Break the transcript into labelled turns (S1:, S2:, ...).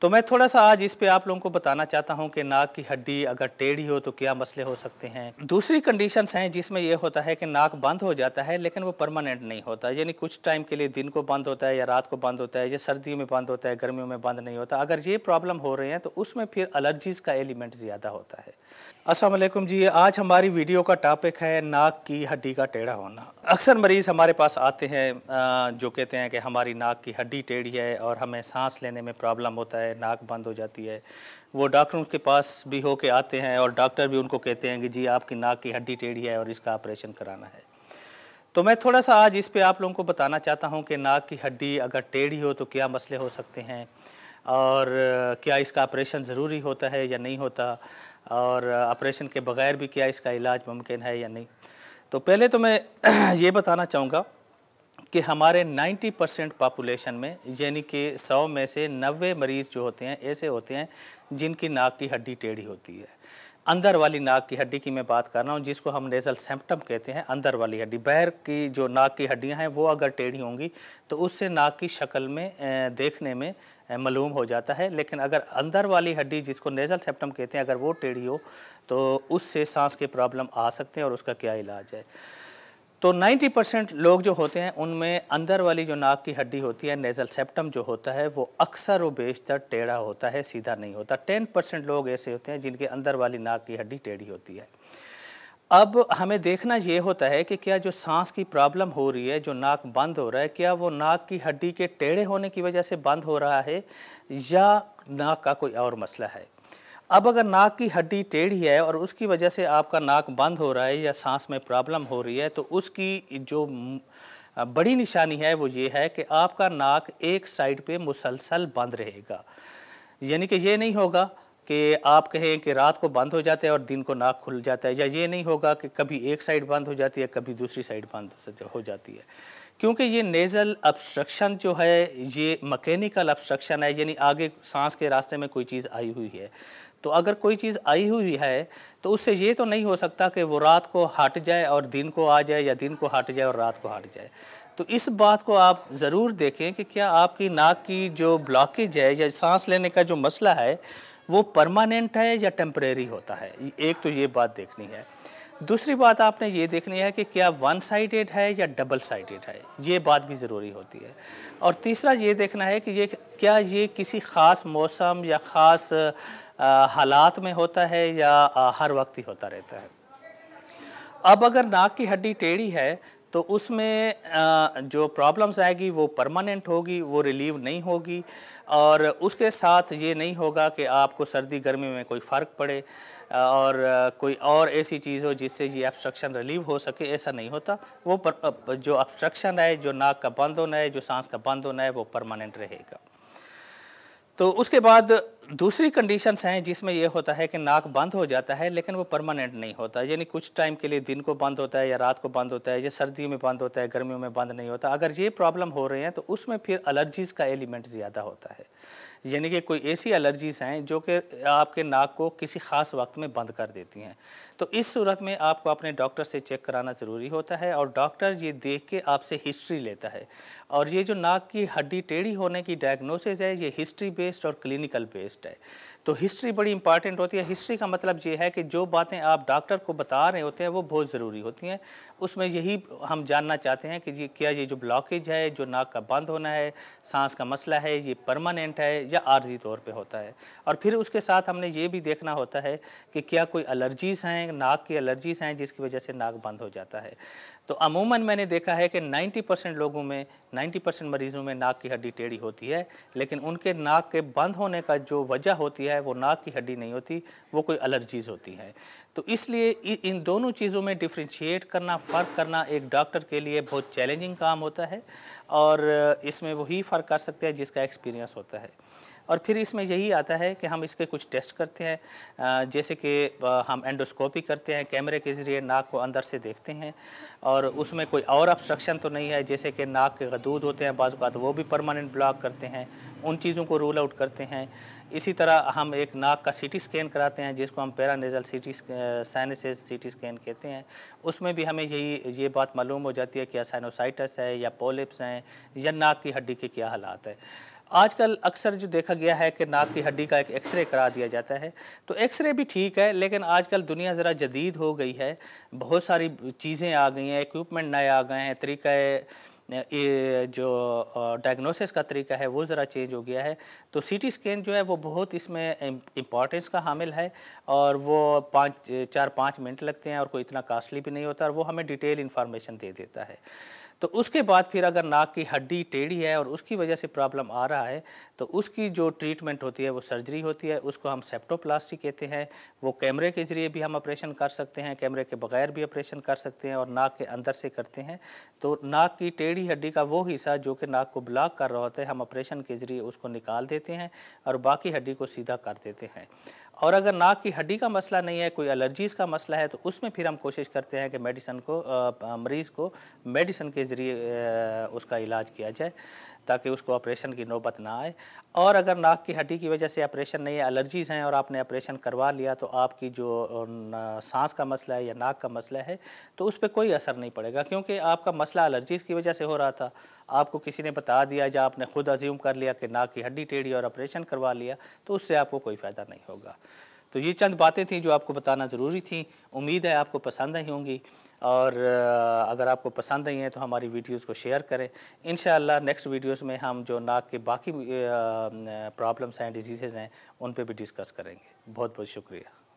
S1: तो मैं थोड़ा सा आज इस पे आप लोगों को बताना चाहता हूँ कि नाक की हड्डी अगर टेढ़ी हो तो क्या मसले हो सकते हैं दूसरी कंडीशंस हैं जिसमें यह होता है कि नाक बंद हो जाता है लेकिन वो परमानेंट नहीं होता यानी कुछ टाइम के लिए दिन को बंद होता है या रात को बंद होता है या सर्दी में बंद होता है गर्मियों में बंद नहीं होता अगर ये प्रॉब्लम हो रहे हैं तो उसमें फिर एलर्जीज़ का एलिमेंट ज़्यादा होता है असलम जी आज हमारी वीडियो का टॉपिक है नाक की हड्डी का टेढ़ा होना अक्सर मरीज़ हमारे पास आते हैं जो कहते हैं कि हमारी नाक की हड्डी टेढ़ी है और हमें सांस लेने में प्रॉब्लम होता है है नाक बंद हो जाती है वो डॉक्टर उनके पास भी होके आते हैं और डॉक्टर भी उनको कहते हैं कि जी आपकी नाक की हड्डी टेढ़ी है और इसका ऑपरेशन कराना है तो मैं थोड़ा सा आज इस पर आप लोगों को बताना चाहता हूँ कि नाक की हड्डी अगर टेढ़ी हो तो क्या मसले हो सकते हैं और क्या इसका ऑपरेशन ज़रूरी होता है या नहीं होता और ऑपरेशन के बग़ैर भी क्या इसका इलाज मुमकिन है या नहीं तो पहले तो मैं ये बताना चाहूँगा कि हमारे 90 परसेंट पॉपुलेशन में यानी कि 100 में से 90 मरीज़ जो होते हैं ऐसे होते हैं जिनकी नाक की हड्डी टेढ़ी होती है अंदर वाली नाक की हड्डी की मैं बात कर रहा हूँ जिसको हम नेजल सेम्पटम कहते हैं अंदर वाली हड्डी बहर की जो नाक की हड्डियाँ हैं वो अगर टेढ़ी होंगी तो उससे नाक की शक्ल में देखने में मलूम हो जाता है लेकिन अगर अंदर वाली हड्डी जिसको नेजल सेप्टम कहते हैं अगर वो टेढ़ी हो तो उससे सांस की प्रॉब्लम आ सकते हैं और उसका क्या इलाज है तो 90 परसेंट लोग जो होते हैं उनमें अंदर वाली जो नाक की हड्डी होती है नेज़ल सेप्टम जो होता है वो अक्सर व बेशतर टेढ़ा होता है सीधा नहीं होता 10 परसेंट लोग ऐसे होते हैं जिनके अंदर वाली नाक की हड्डी टेढ़ी होती है अब हमें देखना ये होता है कि क्या जो सांस की प्रॉब्लम हो रही है जो नाक बंद हो रहा है क्या वो नाक की हड्डी के टेढ़े होने की वजह से बंद हो रहा है या नाक का कोई और मसला है अब अगर नाक की हड्डी टेढ़ी है और उसकी वजह से आपका नाक बंद हो रहा है या सांस में प्रॉब्लम हो रही है तो उसकी जो बड़ी निशानी है वो ये है कि आपका नाक एक साइड पे मुसलसल बंद रहेगा यानी कि ये नहीं होगा कि आप कहें कि रात को बंद हो जाता है और दिन को नाक खुल जाता है या ये नहीं होगा कि कभी एक साइड बंद हो जाती है कभी दूसरी साइड बंद हो जाती है क्योंकि ये नेज़ल अब्स्ट्रक्शन जो है ये मकैनिकल अब्स्ट्रक्शन है यानी आगे सांस के रास्ते में कोई चीज़ आई हुई है तो अगर कोई चीज़ आई हुई है तो उससे ये तो नहीं हो सकता कि वो रात को हट जाए और दिन को आ जाए या दिन को हट जाए और रात को हट जाए तो इस बात को आप ज़रूर देखें कि क्या आपकी नाक की जो ब्लॉकेज है या सांस लेने का जो मसला है वो परमानेंट है या टेम्परेरी होता है एक तो ये बात देखनी है दूसरी बात आपने ये देखनी है कि क्या वन साइडेड है या डबल साइडेड है ये बात भी ज़रूरी होती है और तीसरा ये देखना है कि ये क्या ये किसी ख़ास मौसम या ख़ास हालात में होता है या हर वक्त ही होता रहता है अब अगर नाक की हड्डी टेढ़ी है तो उसमें जो प्रॉब्लम्स आएगी वो परमानेंट होगी वो रिलीव नहीं होगी और उसके साथ ये नहीं होगा कि आपको सर्दी गर्मी में कोई फ़र्क पड़े और कोई और ऐसी चीज़ हो जिससे ये ऑब्स्ट्रक्शन रिलीव हो सके ऐसा नहीं होता वो पर, जो ऑब्स्ट्रक्शन है जो नाक का बंद होना है जो सांस का बंद होना है वो परमानेंट रहेगा तो उसके बाद दूसरी कंडीशंस हैं जिसमें यह होता है कि नाक बंद हो जाता है लेकिन वो परमानेंट नहीं होता यानी कुछ टाइम के लिए दिन को बंद होता है या रात को बंद होता है या सर्दी में बंद होता है गर्मियों में बंद नहीं होता अगर ये प्रॉब्लम हो रही है तो उसमें फिर एलर्जीज़ का एलिमेंट ज़्यादा होता है यानी कि कोई ऐसी एलर्जीज़ हैं जो कि आपके नाक को किसी ख़ास वक्त में बंद कर देती हैं तो इस सूरत में आपको अपने डॉक्टर से चेक कराना ज़रूरी होता है और डॉक्टर ये देख के आपसे हिस्ट्री लेता है और ये जो नाक की हड्डी टेढ़ी होने की डायग्नोसिस है ये हिस्ट्री बेस्ड और क्लिनिकल बेस्ड है तो हिस्ट्री बड़ी इंपॉर्टेंट होती है हिस्ट्री का मतलब ये है कि जो बातें आप डॉक्टर को बता रहे होते हैं वो बहुत ज़रूरी होती हैं उसमें यही हम जानना चाहते हैं कि ये क्या ये जो ब्लॉकेज है जो नाक का बंद होना है सांस का मसला है ये परमानेंट है या आर्जी तौर पर होता है और फिर उसके साथ हमने ये भी देखना होता है कि क्या कोई अलर्जीज़ हैं नाक की अलर्जीज़ हैं जिसकी वजह से नाक बंद हो जाता है तो अमूमन मैंने देखा है कि 90 परसेंट लोगों में 90 परसेंट मरीजों में नाक की हड्डी टेढ़ी होती है लेकिन उनके नाक के बंद होने का जो वजह होती है बैक्टीरिया है वो नाक की हड्डी नहीं होती वो कोई अलर्जीज होती हैं तो इसलिए इन दोनों चीज़ों में डिफ्रेंशिएट करना फ़र्क करना एक डॉक्टर के लिए बहुत चैलेंजिंग काम होता है और इसमें वही फ़र्क कर सकते हैं जिसका एक्सपीरियंस होता है और फिर इसमें यही आता है कि हम इसके कुछ टेस्ट करते हैं जैसे कि हम एंडोस्कोपी करते हैं कैमरे के ज़रिए नाक को अंदर से देखते हैं और उसमें कोई और ऑब्स्ट्रक्शन तो नहीं है जैसे कि नाक के गदूद होते हैं बाज़ात वो भी परमानेंट ब्लॉक करते हैं उन चीज़ों को रूल आउट करते हैं इसी तरह हम एक नाक का सीटी स्कैन कराते हैं जिसको हम पैरानेजल सीटी साइनसेज सीटी स्कैन कहते हैं उसमें भी हमें यही ये बात मालूम हो जाती है कि साइनोसाइटस है या पोलिप्स हैं या नाक की हड्डी के क्या हालात है आजकल अक्सर जो देखा गया है कि नाक की हड्डी का एक एक्सरे करा दिया जाता है तो एक्सरे भी ठीक है लेकिन आजकल दुनिया ज़रा जदीद हो गई है बहुत सारी चीज़ें आ गई हैं इक्विपमेंट नए आ गए हैं तरीक़ा ये जो डायग्नोसिस का तरीका है वो ज़रा चेंज हो गया है तो सीटी स्कैन जो है वो बहुत इसमें इम्पॉर्टेंस का हामिल है और वो पाँच चार पाँच मिनट लगते हैं और कोई इतना कास्टली भी नहीं होता और वो हमें डिटेल इन्फॉर्मेशन दे देता है तो उसके बाद फिर अगर नाक की हड्डी टेढ़ी है और उसकी वजह से प्रॉब्लम आ रहा है तो उसकी जो ट्रीटमेंट होती है वो सर्जरी होती है उसको हम सेप्टोप्लास्टी कहते हैं वो कैमरे के ज़रिए भी हम ऑपरेशन कर सकते हैं कैमरे के बगैर भी ऑपरेशन कर सकते हैं और नाक के अंदर से करते हैं तो नाक की टेढ़ी हड्डी का वो हिस्सा जो कि नाक को ब्लॉक कर रहा होता है हम ऑपरेशन के ज़रिए उसको निकाल देते हैं और बाकी हड्डी को सीधा कर देते हैं और अगर नाक की हड्डी का मसला नहीं है कोई एलर्जीज़ का मसला है तो उसमें फिर हम कोशिश करते हैं कि मेडिसन को मरीज़ को मेडिसन के ज़रिए उसका इलाज किया जाए ताकि उसको ऑपरेशन की नौबत ना आए और अगर नाक की हड्डी की वजह से ऑपरेशन नहीं है एलर्जीज़ हैं और आपने ऑपरेशन करवा लिया तो आपकी जो सांस का मसला है या नाक का मसला है तो उस पर कोई असर नहीं पड़ेगा क्योंकि आपका मसला एलर्जीज़ की वजह से हो रहा था आपको किसी ने बता दिया या आपने खुद अज्यूम कर लिया कि नाक की हड्डी टेढ़ी और ऑपरेशन करवा लिया तो उससे आपको कोई फ़ायदा नहीं होगा तो ये चंद बातें थी जो आपको बताना ज़रूरी थी उम्मीद है आपको पसंद आई होंगी और अगर आपको पसंद आई हैं तो हमारी वीडियोस को शेयर करें इन नेक्स्ट वीडियोस में हम जो नाक के बाकी प्रॉब्लम्स हैं डिजीज़ हैं उन पर भी डिस्कस करेंगे बहुत बहुत शुक्रिया